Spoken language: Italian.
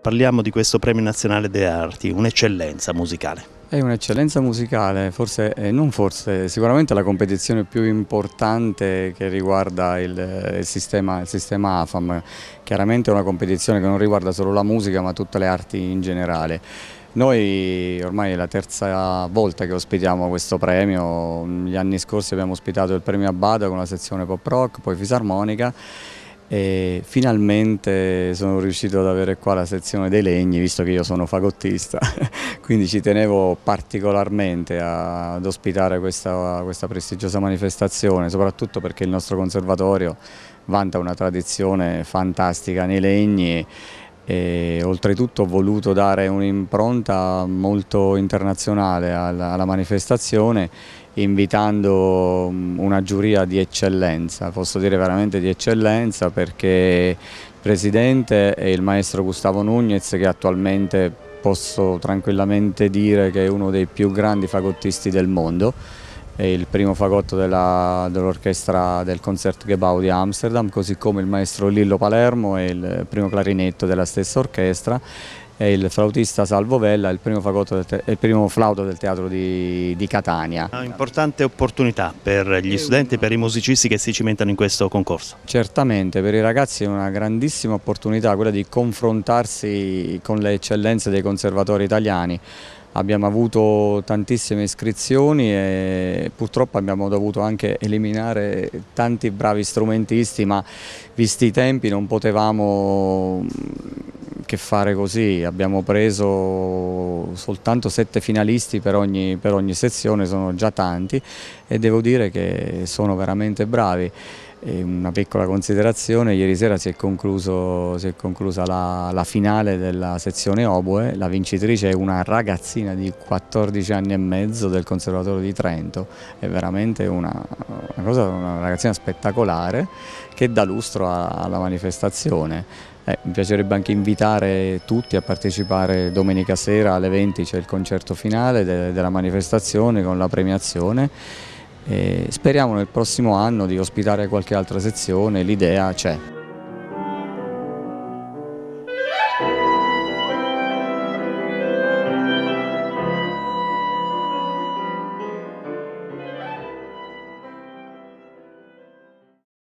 Parliamo di questo Premio Nazionale delle Arti, un'eccellenza musicale. È un'eccellenza musicale, forse, eh, non forse, sicuramente la competizione più importante che riguarda il, il, sistema, il, sistema, AFAM. Chiaramente è una competizione che non riguarda solo la musica ma tutte le arti in generale. Noi ormai è la terza volta che ospitiamo questo premio, gli anni scorsi abbiamo ospitato il premio Abbada con la sezione pop rock, poi fisarmonica e finalmente sono riuscito ad avere qua la sezione dei legni visto che io sono fagottista quindi ci tenevo particolarmente ad ospitare questa, questa, prestigiosa manifestazione soprattutto perché il nostro conservatorio vanta una tradizione fantastica nei legni e oltretutto ho voluto dare un'impronta molto internazionale alla, alla manifestazione invitando mm, una giuria di eccellenza, posso dire veramente di eccellenza perché il presidente è il maestro Gustavo Nunez che attualmente posso tranquillamente dire che è uno dei più grandi fagottisti del mondo è il primo fagotto dell'orchestra dell del Concertgebouw di Amsterdam, così come il maestro Lillo Palermo è il primo clarinetto della stessa orchestra e il flautista Salvo Vella è il primo, del il primo flauto del teatro di, di Catania. Una importante opportunità per gli studenti e per i musicisti che si cimentano in questo concorso. Certamente, per i ragazzi è una grandissima opportunità quella di confrontarsi con le eccellenze dei conservatori italiani abbiamo avuto tantissime iscrizioni e purtroppo abbiamo dovuto anche eliminare tanti bravi strumentisti ma visti i tempi non potevamo mm, che fare così, abbiamo preso soltanto sette finalisti per ogni, per ogni sezione, sono già tanti e devo dire che sono veramente bravi una piccola considerazione, ieri sera si è, concluso, si è conclusa la, la, finale della sezione Oboe, la vincitrice è una ragazzina di 14 anni e mezzo del Conservatorio di Trento, è veramente una, una, cosa, una ragazzina spettacolare che dà lustro alla manifestazione. Eh, mi piacerebbe anche invitare tutti a partecipare domenica sera alle 20 c'è il concerto finale de, della manifestazione con la premiazione e speriamo nel prossimo anno di ospitare qualche altra sezione, l'idea c'è.